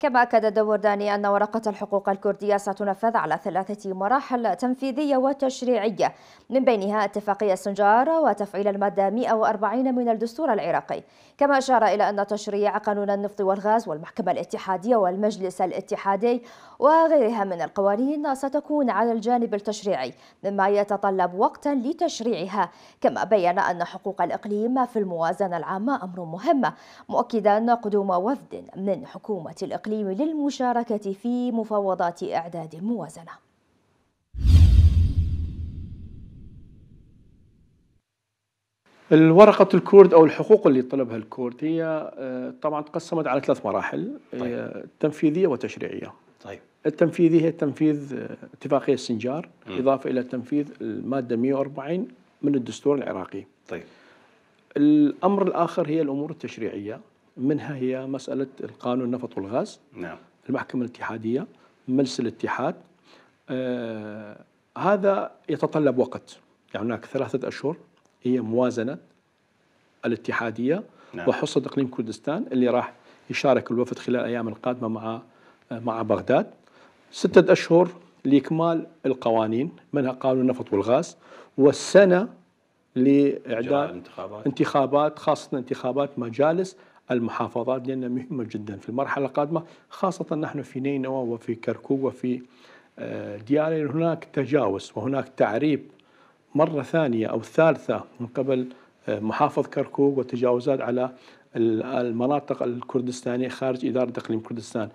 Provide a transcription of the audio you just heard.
كما أكد دورداني أن ورقة الحقوق الكردية ستنفذ على ثلاثة مراحل تنفيذية وتشريعية من بينها اتفاقية سنجار وتفعيل المادة 140 من الدستور العراقي كما أشار إلى أن تشريع قانون النفط والغاز والمحكمة الاتحادية والمجلس الاتحادي وغيرها من القوانين ستكون على الجانب التشريعي مما يتطلب وقتا لتشريعها كما بين أن حقوق الإقليم في الموازنة العامة أمر مهم مؤكدا قدوم وفد من حكومة الإقليم الإقليم للمشاركة في مفاوضات إعداد الموازنة الورقة الكورد أو الحقوق اللي طلبها الكورد هي آه، طبعا تقسمت على ثلاث مراحل طيب. تنفيذية وتشريعية طيب التنفيذية هي تنفيذ آه، اتفاقية السنجار م. إضافة إلى تنفيذ المادة 140 من الدستور العراقي طيب الأمر الآخر هي الأمور التشريعية منها هي مسألة القانون النفط والغاز نعم. المحكمة الاتحادية مجلس الاتحاد آه هذا يتطلب وقت يعني هناك ثلاثة أشهر هي موازنة الاتحادية نعم. وحصد إقليم كردستان اللي راح يشارك الوفد خلال الأيام القادمة مع آه، مع بغداد ستة أشهر لإكمال القوانين منها قانون النفط والغاز والسنة لإعداد انتخابات. انتخابات خاصة انتخابات مجالس المحافظات لأنها مهمة جدا في المرحلة القادمة خاصة نحن في نينوى وفي كركوك وفي آه، ديار هناك تجاوز وهناك تعريب مرة ثانية أو ثالثة من قبل آه، محافظ كركوك وتجاوزات على المناطق الكردستانية خارج إدارة إقليم كردستان